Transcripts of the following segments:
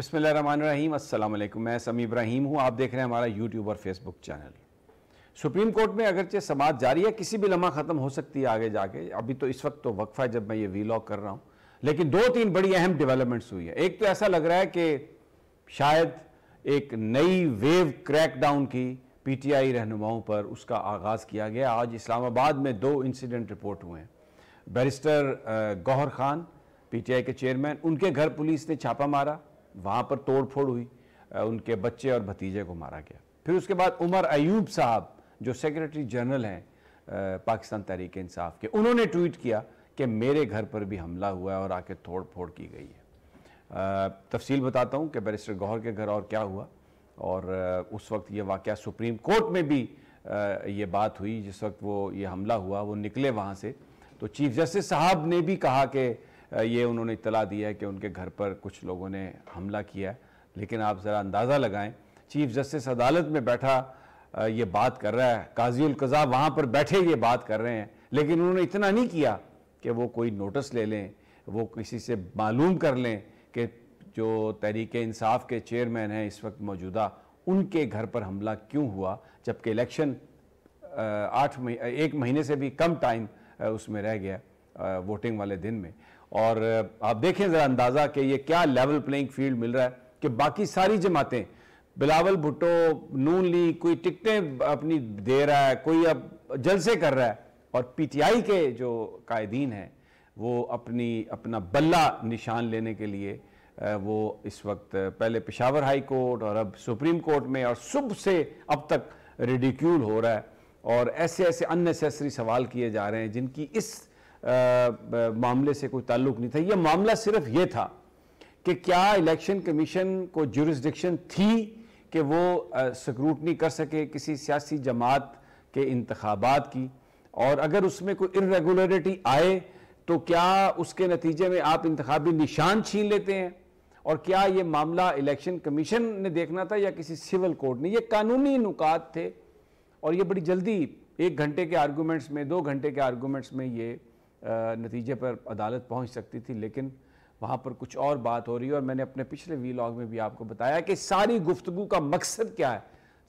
बसमीम अल्लाम मैं समी इब्राहिम हूँ आप देख रहे हैं हमारा यूट्यूब और फेसबुक चैनल सुप्रीम कोर्ट में अगरचे समाज जारी है किसी भी लम्हा ख़त्म हो सकती है आगे जाके अभी तो इस वक्त तो वक्फ़ा है जब मैं ये वीलॉग कर रहा हूँ लेकिन दो तीन बड़ी अहम डेवलपमेंट्स हुई है एक तो ऐसा लग रहा है कि शायद एक नई वेव क्रैकडाउन की पी टी आई रहनुमाओं पर उसका आगाज़ किया गया आज इस्लामाबाद में दो इंसिडेंट रिपोर्ट हुए हैं barrister Gohar Khan P T I के चेयरमैन उनके घर पुलिस ने छापा मारा वहाँ पर तोड़फोड़ हुई उनके बच्चे और भतीजे को मारा गया फिर उसके बाद उमर अयूब साहब जो सेक्रेटरी जनरल हैं पाकिस्तान तहरीक इंसाफ के उन्होंने ट्वीट किया कि मेरे घर पर भी हमला हुआ है और आके तोड़ फोड़ की गई है तफसील बताता हूँ कि बैरिस्टर गौहर के घर और क्या हुआ और उस वक्त ये वाक़ सुप्रीम कोर्ट में भी ये बात हुई जिस वक्त वो ये हमला हुआ वो निकले वहाँ से तो चीफ जस्टिस साहब ने भी कहा कि ये उन्होंने इतला दी है कि उनके घर पर कुछ लोगों ने हमला किया लेकिन आप ज़रा अंदाज़ा लगाएं चीफ जस्टिस अदालत में बैठा ये बात कर रहा है काजी कज़ा वहाँ पर बैठे ये बात कर रहे हैं लेकिन उन्होंने इतना नहीं किया कि वो कोई नोटिस ले लें वो किसी से मालूम कर लें कि जो तहरीक इंसाफ के चेयरमैन हैं इस वक्त मौजूदा उनके घर पर हमला क्यों हुआ जबकि इलेक्शन आठ मही, एक महीने से भी कम टाइम उसमें रह गया वोटिंग वाले दिन में और आप देखें ज़रा अंदाज़ा कि ये क्या लेवल प्लेइंग फील्ड मिल रहा है कि बाकी सारी जमातें बिलावल भुट्टो नून लीग कोई टिकटें अपनी दे रहा है कोई अब जलसे कर रहा है और पीटीआई के जो कायदीन हैं वो अपनी अपना बल्ला निशान लेने के लिए वो इस वक्त पहले पिशावर हाई कोर्ट और अब सुप्रीम कोर्ट में और सुबह से अब तक रिडिक्यूल हो रहा है और ऐसे ऐसे अननेसेसरी सवाल किए जा रहे हैं जिनकी इस मामले से कोई ताल्लुक नहीं था यह मामला सिर्फ ये था कि क्या इलेक्शन कमीशन को जुरिस्डिक्शन थी कि वो स्क्रूटनी कर सके किसी सियासी जमात के इंतबात की और अगर उसमें कोई इरेगुलरिटी आए तो क्या उसके नतीजे में आप इंतबी निशान छीन लेते हैं और क्या ये मामला इलेक्शन कमीशन ने देखना था या किसी सिविल कोर्ट ने ये कानूनी नुकात थे और ये बड़ी जल्दी एक घंटे के आर्गूमेंट्स में दो घंटे के आर्गूमेंट्स में ये नतीजे पर अदालत पहुंच सकती थी लेकिन वहाँ पर कुछ और बात हो रही है और मैंने अपने पिछले वीलॉग में भी आपको बताया कि सारी गुफ्तु का मकसद क्या है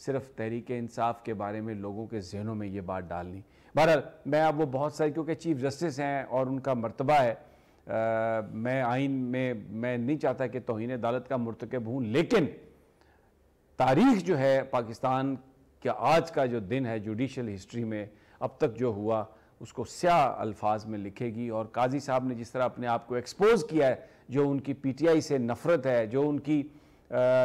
सिर्फ तहरीक इंसाफ के बारे में लोगों के जहनों में ये बात डालनी बहरहाल मैं अब वो बहुत सारी क्योंकि चीफ जस्टिस हैं और उनका मरतबा है आ, मैं आइन में मैं नहीं चाहता कि तोहन अदालत का मरतकब हूँ लेकिन तारीख जो है पाकिस्तान का आज का जो दिन है जुडिशल हिस्ट्री में अब तक जो हुआ उसको स्या अल्फाज में लिखेगी और काजी साहब ने जिस तरह अपने आप को एक्सपोज किया है जो उनकी पीटीआई से नफरत है जो उनकी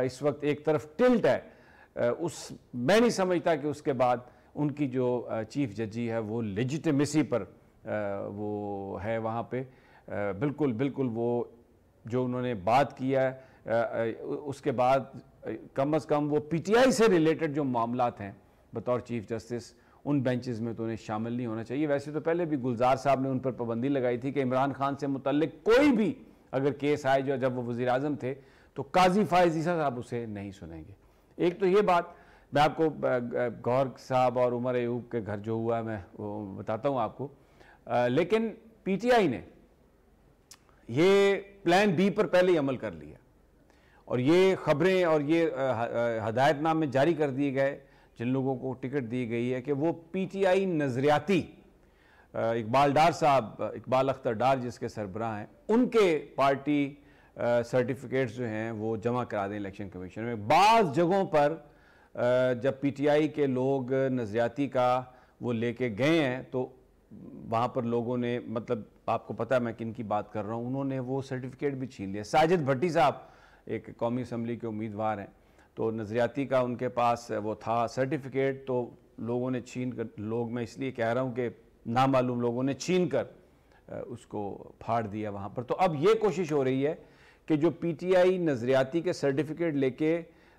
इस वक्त एक तरफ टिल्ट है उस मैं नहीं समझता कि उसके बाद उनकी जो चीफ जजी है वो लेजिटमेसी पर वो है वहाँ पे बिल्कुल बिल्कुल वो जो उन्होंने बात किया है उसके बाद कम अज़ कम वो पीटीआई से रिलेटेड जो मामला हैं बतौर चीफ जस्टिस उन बेंचेस में तो उन्हें शामिल नहीं होना चाहिए वैसे तो पहले भी गुलजार साहब ने उन पर पाबंदी लगाई थी कि इमरान खान से मुतल कोई भी अगर केस आए जो जब वो वजी अजम थे तो काजी फायज ईसा साहब उसे नहीं सुनेंगे एक तो ये बात मैं आपको गौर साहब और उमर एयूब के घर जो हुआ मैं वो बताता हूँ आपको पी लेकिन आई ने ये प्लान बी पर पहले ही अमल कर लिया और ये खबरें और ये हदायतनामे जारी कर दिए गए जिन लोगों को टिकट दी गई है कि वो पीटीआई नज़रियाती इकबाल डार साहब इकबाल अख्तर डार जिसके सरबराह हैं उनके पार्टी सर्टिफिकेट्स जो हैं वो जमा करा दें इलेक्शन कमीशन में बाज़ जगहों पर जब पीटीआई के लोग नज़रियाती का वो लेके गए हैं तो वहाँ पर लोगों ने मतलब आपको पता है मैं किन की बात कर रहा हूँ उन्होंने वो सर्टिफिकेट भी छीन लिया साजिद भट्टी साहब एक कौमी असम्बली के उम्मीदवार हैं तो नज़रियाती का उनके पास वो था सर्टिफिकेट तो लोगों ने छीन कर लोग मैं इसलिए कह रहा हूँ कि नामालूम लोगों ने छीन कर उसको फाड़ दिया वहाँ पर तो अब ये कोशिश हो रही है कि जो पी टी आई नज़रियाती के सर्टिफिकेट लेके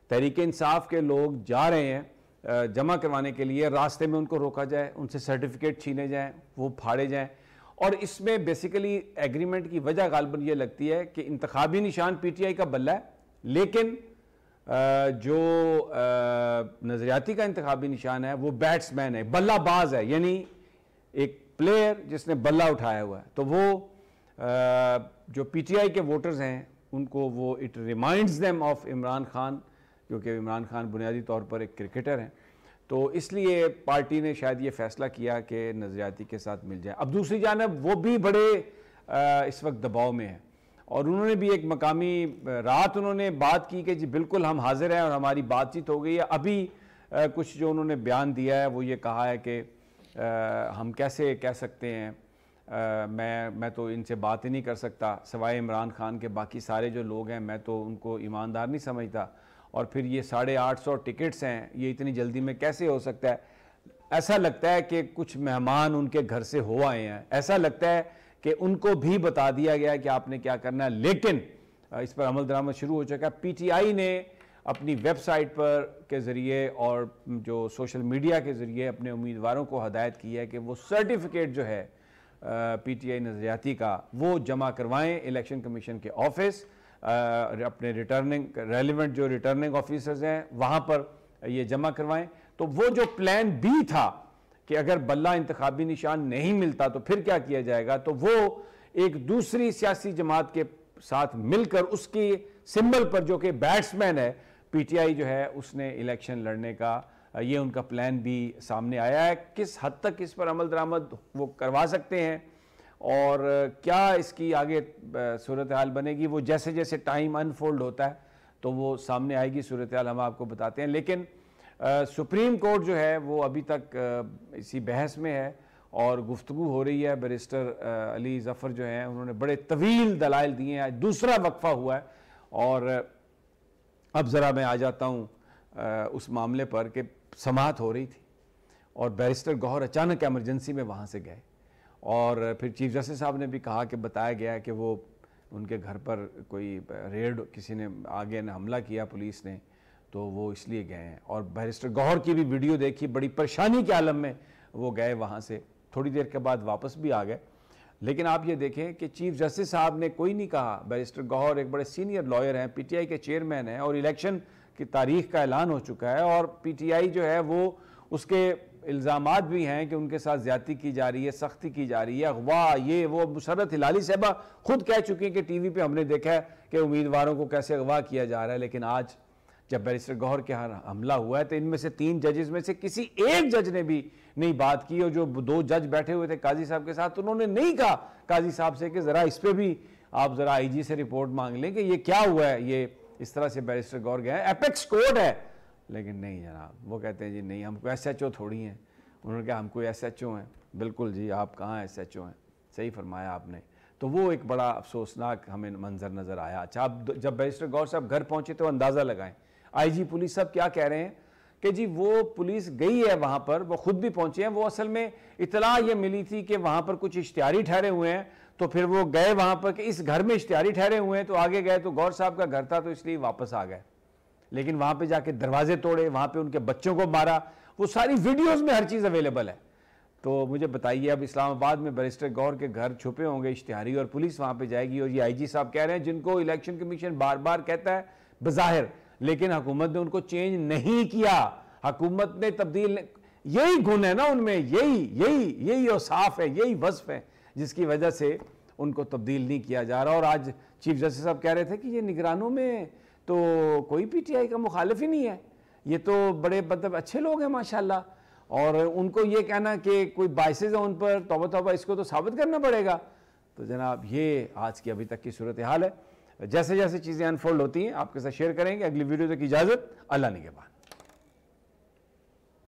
तहरीक इंसाफ के लोग जा रहे हैं जमा करवाने के लिए रास्ते में उनको रोका जाए उनसे सर्टिफिकेट छीने जाएँ वो फाड़े जाएँ और इसमें बेसिकली एग्रीमेंट की वजह गालबन ये लगती है कि इंतबी निशान पी टी आई का बल्ला है लेकिन जो नज़रियाती का इंतबी निशान है वो बैट्समैन है बल्लाबाज है यानी एक प्लेयर जिसने बल्ला उठाया हुआ है तो वो जो पीटीआई के वोटर्स हैं उनको वो it reminds them of Imran Khan क्योंकि इमरान खान बुनियादी तौर पर एक क्रिकेटर हैं तो इसलिए पार्टी ने शायद ये फैसला किया कि नज़रियाती के साथ मिल जाए अब दूसरी जानब वो भी बड़े इस वक्त दबाव में है और उन्होंने भी एक मकामी रात उन्होंने बात की कि जी बिल्कुल हम हाजिर हैं और हमारी बातचीत हो गई है अभी आ, कुछ जो उन्होंने बयान दिया है वो ये कहा है कि आ, हम कैसे कह सकते हैं आ, मैं मैं तो इनसे बात ही नहीं कर सकता सवाए इमरान खान के बाकी सारे जो लोग हैं मैं तो उनको ईमानदार नहीं समझता और फिर ये साढ़े आठ सौ टिकट्स हैं ये इतनी जल्दी में कैसे हो सकता है ऐसा लगता है कि कुछ मेहमान उनके घर से हो आए हैं ऐसा लगता है कि उनको भी बता दिया गया कि आपने क्या करना है लेकिन इस पर अमल दरामद शुरू हो चुका है पीटीआई ने अपनी वेबसाइट पर के ज़रिए और जो सोशल मीडिया के ज़रिए अपने उम्मीदवारों को हदायत की है कि वो सर्टिफिकेट जो है पीटीआई नजरियाती का वो जमा करवाएं इलेक्शन कमीशन के ऑफिस अपने रिटर्निंग रेलिवेंट जो रिटर्निंग ऑफिसर्स हैं वहाँ पर ये जमा करवाएं तो वो जो प्लान बी था कि अगर बल्ला इंतबी निशान नहीं मिलता तो फिर क्या किया जाएगा तो वो एक दूसरी सियासी जमात के साथ मिलकर उसकी सिंबल पर जो कि बैट्समैन है पीटीआई जो है उसने इलेक्शन लड़ने का ये उनका प्लान भी सामने आया है किस हद तक इस पर अमल दरामद वो करवा सकते हैं और क्या इसकी आगे सूरत हाल बनेगी वो जैसे जैसे टाइम अनफोल्ड होता है तो वो सामने आएगी सूरत हाल हम आपको बताते हैं लेकिन सुप्रीम कोर्ट जो है वो अभी तक इसी बहस में है और गुफ्तु हो रही है बैरिस्टर अली जफ़र जो हैं उन्होंने बड़े तवील दलाइल दिए हैं आज दूसरा वक्फ़ा हुआ है और अब ज़रा मैं आ जाता हूँ उस मामले पर कि समात हो रही थी और बैरिस्टर गौहर अचानक एमरजेंसी में वहाँ से गए और फिर चीफ जस्टिस साहब ने भी कहा कि बताया गया कि वो उनके घर पर कोई रेड किसी ने आगे ने हमला किया पुलिस ने तो वो इसलिए गए हैं और बैरिस्टर गौहर की भी वीडियो देखी बड़ी परेशानी के आलम में वो गए वहाँ से थोड़ी देर के बाद वापस भी आ गए लेकिन आप ये देखें कि चीफ जस्टिस साहब ने कोई नहीं कहा बैरिस्टर गौहर एक बड़े सीनियर लॉयर हैं पीटीआई के चेयरमैन हैं और इलेक्शन की तारीख का ऐलान हो चुका है और पीटीआई जो है वो उसके इल्ज़ाम भी हैं कि उनके साथ ज्यादती की जा रही है सख्ती की जा रही है अगवा ये वो मुसरत हिलाली साहबा खुद कह चुकी हैं कि वी पे हमने देखा है कि उम्मीदवारों को कैसे अगवा किया जा रहा है लेकिन आज जब बैरिस्टर गौहर के यहाँ हमला हुआ है तो इनमें से तीन जजेस में से किसी एक जज ने भी नहीं बात की और जो दो जज बैठे हुए थे काजी साहब के साथ उन्होंने नहीं कहा काजी साहब से कि ज़रा इस पर भी आप ज़रा आईजी से रिपोर्ट मांग लें कि ये क्या हुआ है ये इस तरह से बैरिस्टर गौर गए एपेक्स कोर्ट है लेकिन नहीं जनाब वो कहते हैं जी नहीं हमको एस एच ओ थोड़ी हैं उन्होंने कहा हम कोई एस एच ओ हैं बिल्कुल जी आप कहाँ एस एच ओ हैं सही फरमाया आपने तो वो एक बड़ा अफसोसनाक हमें मंजर नज़र आया अच्छा आप जब बैरिस्टर गौर साहब घर पहुँचे तो अंदाज़ा लगाएं आईजी पुलिस साहब क्या कह रहे हैं कि जी वो पुलिस गई है वहाँ पर वो खुद भी पहुँचे हैं वो असल में इतला ये मिली थी कि वहाँ पर कुछ इश्तियारी ठहरे हुए हैं तो फिर वो गए वहाँ पर कि इस घर में इश्तियारी ठहरे हुए हैं तो आगे गए तो गौर साहब का घर था तो इसलिए वापस आ गए लेकिन वहाँ पर जाके दरवाजे तोड़े वहाँ पर उनके बच्चों को मारा वो सारी वीडियोज़ में हर चीज़ अवेलेबल है तो मुझे बताइए अब इस्लामाबाद में बैरिस्टर गौर के घर छुपे होंगे इश्तिहारी और पुलिस वहाँ पे जाएगी और ये आईजी साहब कह रहे हैं जिनको इलेक्शन कमीशन बार बार कहता है बज़ाहिर लेकिन हुकूमत ने उनको चेंज नहीं किया हकूमत ने तब्दील यही गुण है ना उनमें यही यही यही औसाफ है यही वसफ है जिसकी वजह से उनको तब्दील नहीं किया जा रहा और आज चीफ जस्टिस साहब कह रहे थे कि ये निगरानों में तो कोई पीटीआई का मुखालिफ ही नहीं है ये तो बड़े मतलब अच्छे लोग हैं माशाल्लाह और उनको ये कहना कि कोई बाइसेज है उन पर तोबा तोबा इसको तो साबित करना पड़ेगा तो जनाब ये आज की अभी तक की सूरत हाल है जैसे जैसे चीज़ें अनफोल्ड होती हैं आपके साथ शेयर करेंगे अगली वीडियो तक इजाज़त अल्लाह ने के बाद